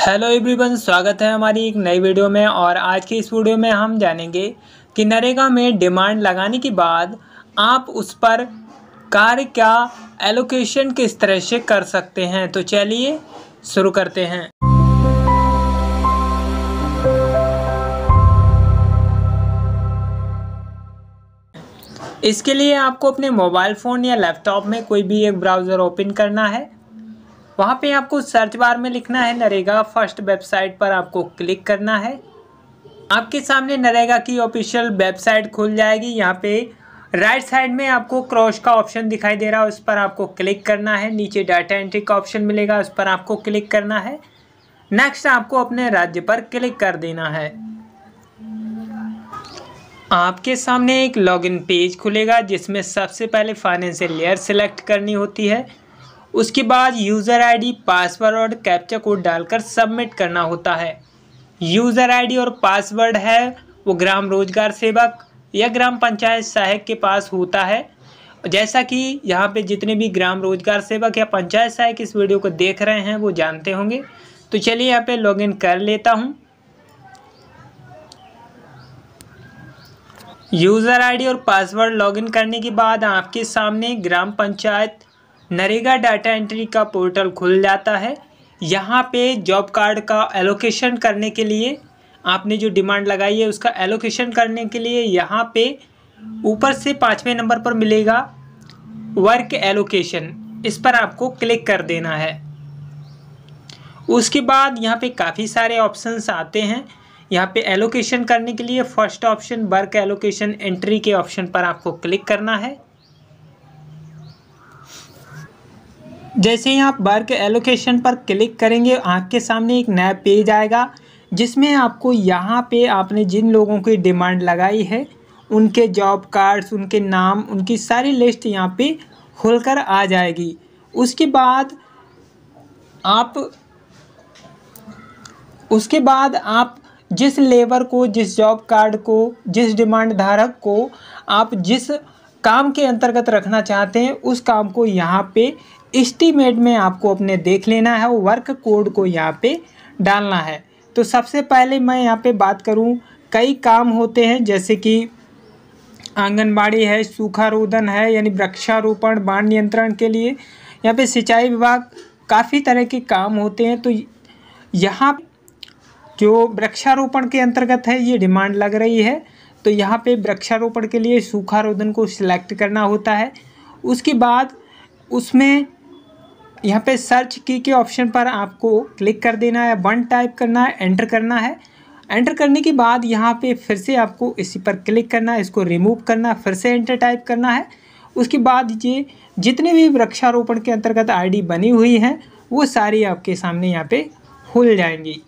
hello everyone स्वागत है हमारी एक नई वीडियो में और आज की इस वीडियो में हम जानेंगे कि नरेगा में डिमांड लगाने के बाद आप उस पर कार्य क्या एलोकेशन किस तरह से कर सकते हैं तो चलिए शुरू करते हैं इसके लिए आपको अपने मोबाइल फ़ोन या लैपटॉप में कोई भी एक ब्राउज़र ओपन करना है वहाँ पे आपको सर्च बार में लिखना है नरेगा फर्स्ट वेबसाइट पर आपको क्लिक करना है आपके सामने नरेगा की ऑफिशियल वेबसाइट खुल जाएगी यहाँ पे राइट साइड में आपको क्रॉस का ऑप्शन दिखाई दे रहा है उस पर आपको क्लिक करना है नीचे डाटा एंट्री का ऑप्शन मिलेगा उस पर आपको क्लिक करना है नेक्स्ट आपको अपने राज्य पर क्लिक कर देना है आपके सामने एक लॉगिन पेज खुलेगा जिसमें सबसे पहले फाइनेंशियल लेयर सेलेक्ट करनी होती है उसके बाद यूज़र आईडी पासवर्ड और कैप्चा कोड डालकर सबमिट करना होता है यूज़र आईडी और पासवर्ड है वो ग्राम रोजगार सेवक या ग्राम पंचायत सहायक के पास होता है जैसा कि यहाँ पे जितने भी ग्राम रोजगार सेवक या पंचायत सहायक इस वीडियो को देख रहे हैं वो जानते होंगे तो चलिए यहाँ पे लॉगिन कर लेता हूँ यूज़र आईडी और पासवर्ड लॉगिन करने के बाद आपके सामने ग्राम पंचायत नरेगा डाटा एंट्री का पोर्टल खुल जाता है यहाँ पे जॉब कार्ड का एलोकेशन करने के लिए आपने जो डिमांड लगाई है उसका एलोकेशन करने के लिए यहाँ पे ऊपर से पाँचवें नंबर पर मिलेगा वर्क एलोकेशन इस पर आपको क्लिक कर देना है उसके बाद यहाँ पे काफ़ी सारे ऑप्शंस आते हैं यहाँ पे एलोकेशन करने के लिए first option work allocation entry के ऑप्शन पर आपको क्लिक करना है जैसे ही आप वर्क एलोकेशन पर क्लिक करेंगे आपके सामने एक नया पेज आएगा जिसमें आपको यहाँ पे आपने जिन लोगों की डिमांड लगाई है उनके जॉब कार्ड्स उनके नाम उनकी सारी लिस्ट यहाँ पे खुलकर आ जाएगी उसके बाद आप उसके बाद आप जिस लेबर को जिस जॉब कार्ड को जिस डिमांड धारक को आप जिस काम के अंतर्गत रखना चाहते हैं उस काम को यहाँ पे इस्टीमेट में आपको अपने देख लेना है वर्क कोड को यहाँ पे डालना है तो सबसे पहले मैं यहाँ पे बात करूँ कई काम होते हैं जैसे कि आंगनबाड़ी है सूखा रोदन है यानी वृक्षारोपण बाढ़ नियंत्रण के लिए यहाँ पे सिंचाई विभाग काफ़ी तरह के काम होते हैं तो यहाँ जो वृक्षारोपण के अंतर्गत है ये डिमांड लग रही है तो यहाँ पे वृक्षारोपण के लिए सूखा रोदन को सिलेक्ट करना होता है उसके बाद उसमें यहाँ पे सर्च की के ऑप्शन पर आपको क्लिक कर देना है वन टाइप करना है एंटर करना है एंटर करने के बाद यहाँ पे फिर से आपको इसी पर क्लिक करना है इसको रिमूव करना है फिर से एंटर टाइप करना है उसके बाद ये जितने भी वृक्षारोपण के अंतर्गत आईडी बनी हुई हैं वो सारी आपके सामने यहाँ पे खुल जाएंगी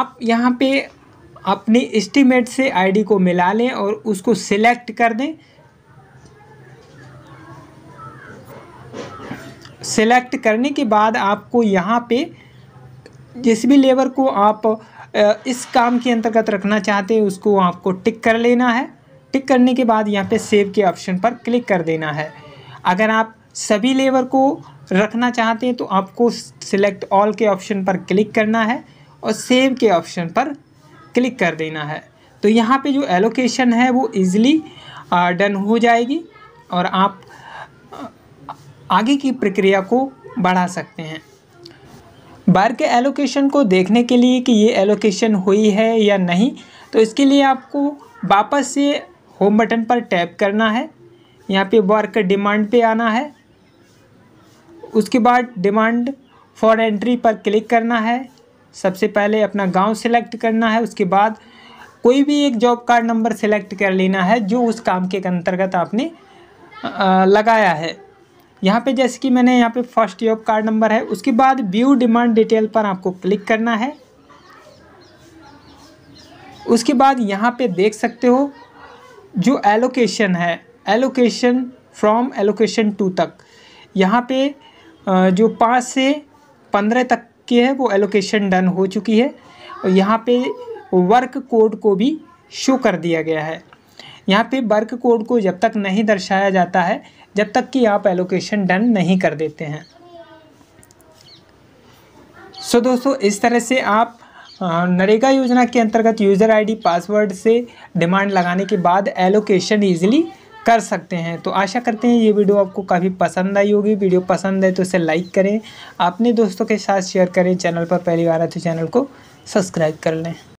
आप यहाँ पे अपने इस्टीमेट से आईडी को मिला लें और उसको सिलेक्ट कर दें सेलेक्ट करने के बाद आपको यहाँ पे जिस भी लेबर को आप इस काम के अंतर्गत रखना चाहते हैं उसको आपको टिक कर लेना है टिक करने के बाद यहाँ पे सेव के ऑप्शन पर क्लिक कर देना है अगर आप सभी लेबर को रखना चाहते हैं तो आपको सिलेक्ट ऑल के ऑप्शन पर क्लिक करना है और सेव के ऑप्शन पर क्लिक कर देना है तो यहाँ पे जो एलोकेशन है वो ईज़िली डन हो जाएगी और आप आगे की प्रक्रिया को बढ़ा सकते हैं बार के एलोकेशन को देखने के लिए कि ये एलोकेशन हुई है या नहीं तो इसके लिए आपको वापस से होम बटन पर टैप करना है यहाँ पे वर्क डिमांड पे आना है उसके बाद डिमांड फॉर एंट्री पर क्लिक करना है सबसे पहले अपना गांव सिलेक्ट करना है उसके बाद कोई भी एक जॉब कार्ड नंबर सिलेक्ट कर लेना है जो उस काम के अंतर्गत आपने लगाया है यहाँ पे जैसे कि मैंने यहाँ पे फर्स्ट जॉब कार्ड नंबर है उसके बाद व्यू डिमांड डिटेल पर आपको क्लिक करना है उसके बाद यहाँ पे देख सकते हो जो एलोकेशन है एलोकेशन फ्रॉम एलोकेशन टू तक यहाँ पे जो पाँच से पंद्रह तक की है वो एलोकेशन डन हो चुकी है और यहाँ पे वर्क कोड को भी शो कर दिया गया है यहाँ पे वर्क कोड को जब तक नहीं दर्शाया जाता है जब तक कि आप एलोकेशन डन नहीं कर देते हैं सो so, दोस्तों इस तरह से आप नरेगा योजना के अंतर्गत यूज़र आईडी पासवर्ड से डिमांड लगाने के बाद एलोकेशन ईजिली कर सकते हैं तो आशा करते हैं ये वीडियो आपको काफ़ी पसंद आई होगी वीडियो पसंद है तो इसे लाइक करें अपने दोस्तों के साथ शेयर करें चैनल पर पहली बार है तो चैनल को सब्सक्राइब कर लें